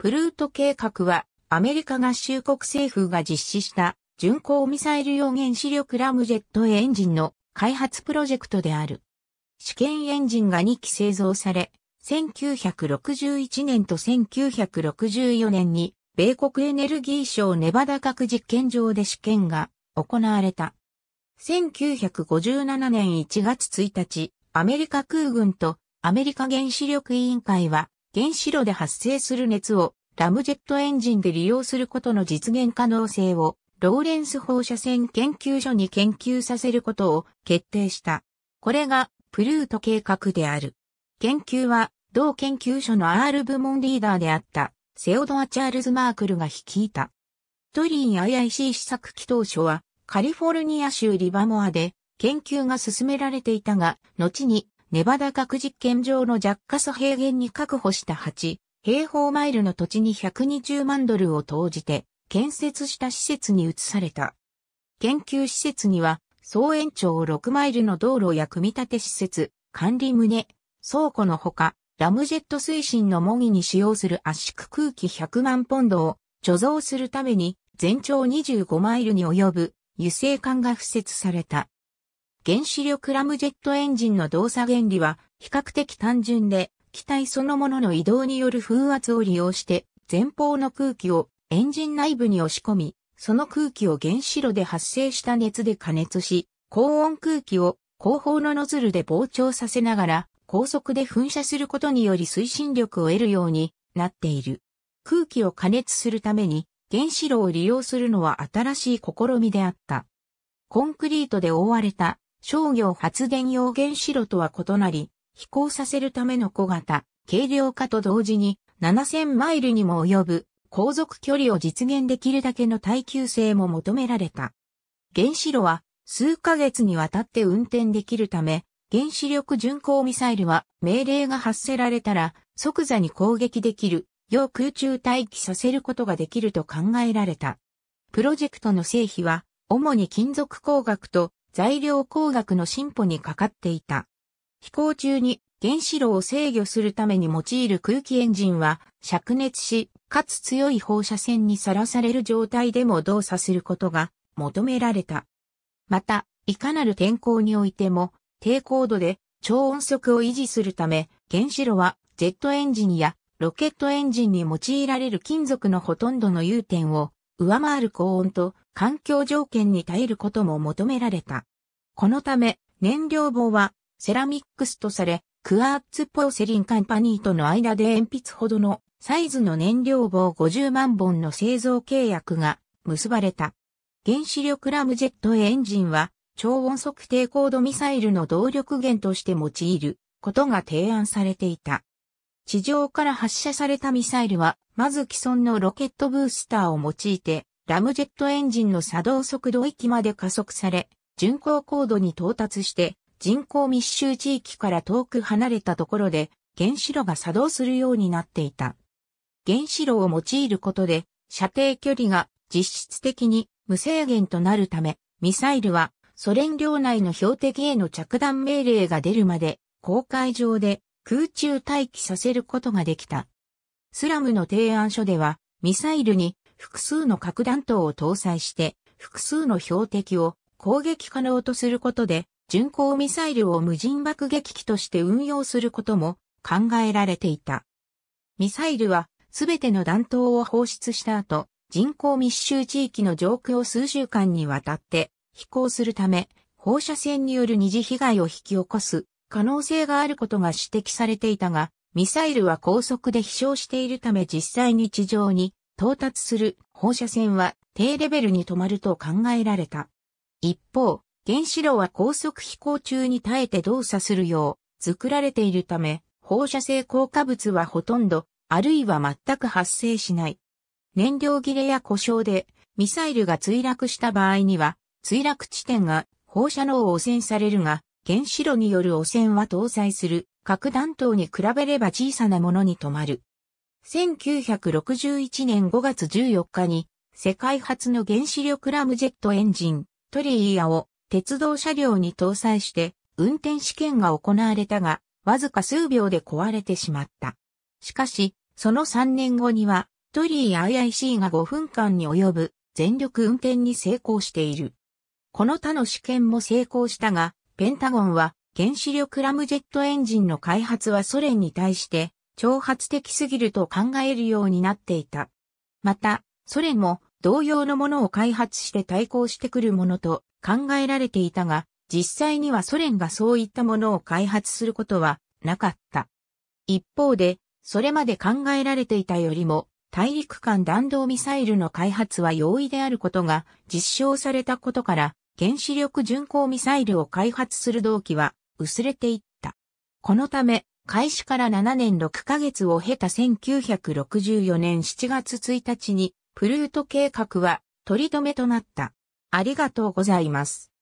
プルート計画は、アメリカ合衆国政府が実施した巡航ミサイル用原子力ラムジェットエンジンの開発プロジェクトである。試験エンジンが2機製造され、1961年と1964年に、米国エネルギー省ネバダ核実験場で試験が行われた。1957年1月1日、アメリカ空軍とアメリカ原子力委員会は原子炉で発生する熱をラムジェットエンジンで利用することの実現可能性をローレンス放射線研究所に研究させることを決定した。これがプルート計画である。研究は同研究所の R 部門リーダーであったセオドア・チャールズ・マークルが率いた。トリン IIC 試作機当初はカリフォルニア州リバモアで研究が進められていたが、後にネバダ核実験場のジャッカス平原に確保した8平方マイルの土地に120万ドルを投じて建設した施設に移された。研究施設には総延長6マイルの道路や組み立て施設、管理棟、倉庫のほか、ラムジェット推進の模擬に使用する圧縮空気100万ポンドを貯蔵するために全長25マイルに及ぶ油性管が付設された。原子力ラムジェットエンジンの動作原理は比較的単純で、機体そのものの移動による風圧を利用して前方の空気をエンジン内部に押し込み、その空気を原子炉で発生した熱で加熱し、高温空気を後方のノズルで膨張させながら高速で噴射することにより推進力を得るようになっている。空気を加熱するために原子炉を利用するのは新しい試みであった。コンクリートで覆われた商業発電用原子炉とは異なり、飛行させるための小型、軽量化と同時に7000マイルにも及ぶ航続距離を実現できるだけの耐久性も求められた。原子炉は数ヶ月にわたって運転できるため、原子力巡航ミサイルは命令が発せられたら即座に攻撃できる、要空中待機させることができると考えられた。プロジェクトの成否は主に金属工学と材料工学の進歩にかかっていた。飛行中に原子炉を制御するために用いる空気エンジンは灼熱し、かつ強い放射線にさらされる状態でも動作することが求められた。また、いかなる天候においても低高度で超音速を維持するため、原子炉はジェットエンジンやロケットエンジンに用いられる金属のほとんどの融点を上回る高温と環境条件に耐えることも求められた。このため、燃料棒はセラミックスとされ、クアーツポーセリンカンパニーとの間で鉛筆ほどのサイズの燃料棒50万本の製造契約が結ばれた。原子力ラムジェットエンジンは超音速低高度ミサイルの動力源として用いることが提案されていた。地上から発射されたミサイルは、まず既存のロケットブースターを用いてラムジェットエンジンの作動速度域まで加速され、巡航高度に到達して人口密集地域から遠く離れたところで原子炉が作動するようになっていた。原子炉を用いることで射程距離が実質的に無制限となるため、ミサイルはソ連領内の標的への着弾命令が出るまで、公海上で空中待機させることができた。スラムの提案書では、ミサイルに複数の核弾頭を搭載して、複数の標的を攻撃可能とすることで、巡航ミサイルを無人爆撃機として運用することも考えられていた。ミサイルはすべての弾頭を放出した後、人口密集地域の上空を数週間にわたって飛行するため、放射線による二次被害を引き起こす可能性があることが指摘されていたが、ミサイルは高速で飛翔しているため実際に地上に到達する放射線は低レベルに止まると考えられた。一方、原子炉は高速飛行中に耐えて動作するよう作られているため、放射性効果物はほとんど、あるいは全く発生しない。燃料切れや故障でミサイルが墜落した場合には、墜落地点が放射能を汚染されるが、原子炉による汚染は搭載する核弾頭に比べれば小さなものに止まる。1961年5月14日に、世界初の原子力ラムジェットエンジン、トリーヤを鉄道車両に搭載して、運転試験が行われたが、わずか数秒で壊れてしまった。しかし、その3年後には、トリー IIC が5分間に及ぶ全力運転に成功している。この他の試験も成功したが、ペンタゴンは原子力ラムジェットエンジンの開発はソ連に対して挑発的すぎると考えるようになっていた。また、ソ連も同様のものを開発して対抗してくるものと考えられていたが、実際にはソ連がそういったものを開発することはなかった。一方で、それまで考えられていたよりも、大陸間弾道ミサイルの開発は容易であることが実証されたことから、原子力巡航ミサイルを開発する動機は薄れていった。このため、開始から7年6ヶ月を経た1964年7月1日に、プルート計画は取り留めとなった。ありがとうございます。